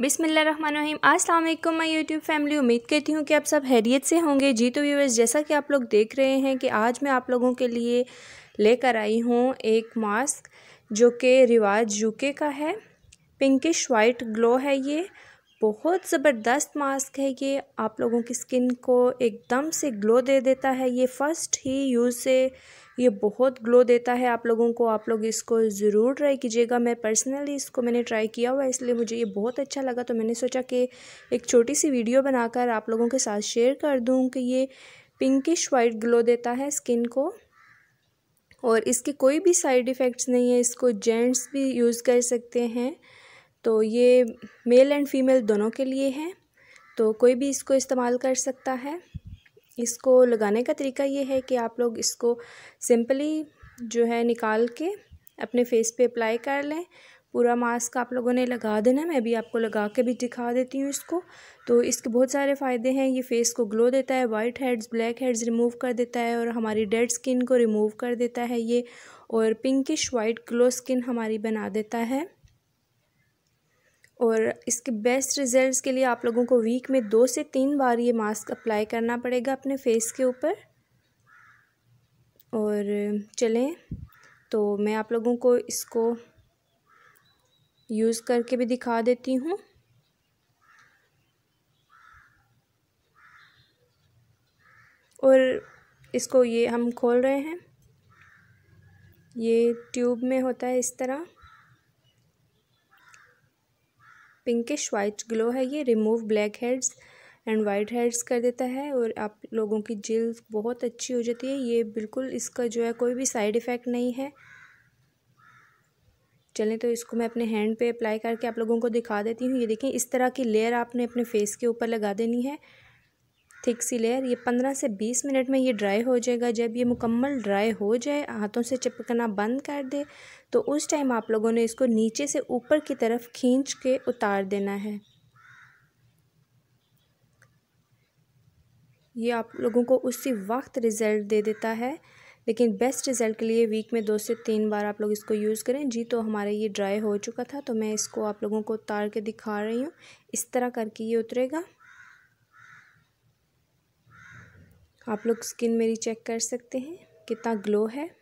बिसमीम अस्सलाम वालेकुम मैं यूट्यूब फैमिली उम्मीद करती हूँ कि आप सब हैरियत से होंगे जी तो व्यूवर्स जैसा कि आप लोग देख रहे हैं कि आज मैं आप लोगों के लिए लेकर आई हूँ एक मास्क जो कि रिवाज यूके का है पिंकिश वाइट ग्लो है ये बहुत ज़बरदस्त मास्क है ये आप लोगों की स्किन को एकदम से ग्लो दे देता है ये फ़र्स्ट ही यूज़ से ये बहुत ग्लो देता है आप लोगों को आप लोग इसको ज़रूर ट्राई कीजिएगा मैं पर्सनली इसको मैंने ट्राई किया हुआ इसलिए मुझे ये बहुत अच्छा लगा तो मैंने सोचा कि एक छोटी सी वीडियो बनाकर आप लोगों के साथ शेयर कर दूँ कि ये पिंकिश वाइट ग्लो देता है स्किन को और इसके कोई भी साइड इफ़ेक्ट्स नहीं है इसको जेंट्स भी यूज़ कर सकते हैं तो ये मेल एंड फीमेल दोनों के लिए हैं तो कोई भी इसको इस्तेमाल कर सकता है इसको लगाने का तरीका ये है कि आप लोग इसको सिंपली जो है निकाल के अपने फेस पे अप्लाई कर लें पूरा मास्क आप लोगों ने लगा देना मैं भी आपको लगा के भी दिखा देती हूँ इसको तो इसके बहुत सारे फ़ायदे हैं ये फेस को ग्लो देता है white heads black heads remove कर देता है और हमारी डेड स्किन को रिमूव कर देता है ये और पिंकिश वाइट ग्लो स्किन हमारी बना देता है और इसके बेस्ट रिज़ल्ट्स के लिए आप लोगों को वीक में दो से तीन बार ये मास्क अप्लाई करना पड़ेगा अपने फेस के ऊपर और चलें तो मैं आप लोगों को इसको यूज़ करके भी दिखा देती हूँ और इसको ये हम खोल रहे हैं ये ट्यूब में होता है इस तरह पिंकिश वाइट ग्लो है ये remove black heads and white heads कर देता है और आप लोगों की जिल्द बहुत अच्छी हो जाती है ये बिल्कुल इसका जो है कोई भी साइड इफ़ेक्ट नहीं है चलें तो इसको मैं अपने हैंड पे अप्लाई करके आप लोगों को दिखा देती हूँ ये देखें इस तरह की लेयर आपने अपने फेस के ऊपर लगा देनी है थिक सी लेयर ये पंद्रह से बीस मिनट में ये ड्राई हो जाएगा जब ये मुकम्मल ड्राई हो जाए हाथों से चिपकना बंद कर दे तो उस टाइम आप लोगों ने इसको नीचे से ऊपर की तरफ खींच के उतार देना है ये आप लोगों को उसी वक्त रिज़ल्ट दे देता है लेकिन बेस्ट रिज़ल्ट के लिए वीक में दो से तीन बार आप लोग इसको यूज़ करें जी तो हमारा ये ड्राई हो चुका था तो मैं इसको आप लोगों को उतार के दिखा रही हूँ इस तरह करके ये उतरेगा आप लोग स्किन मेरी चेक कर सकते हैं कितना ग्लो है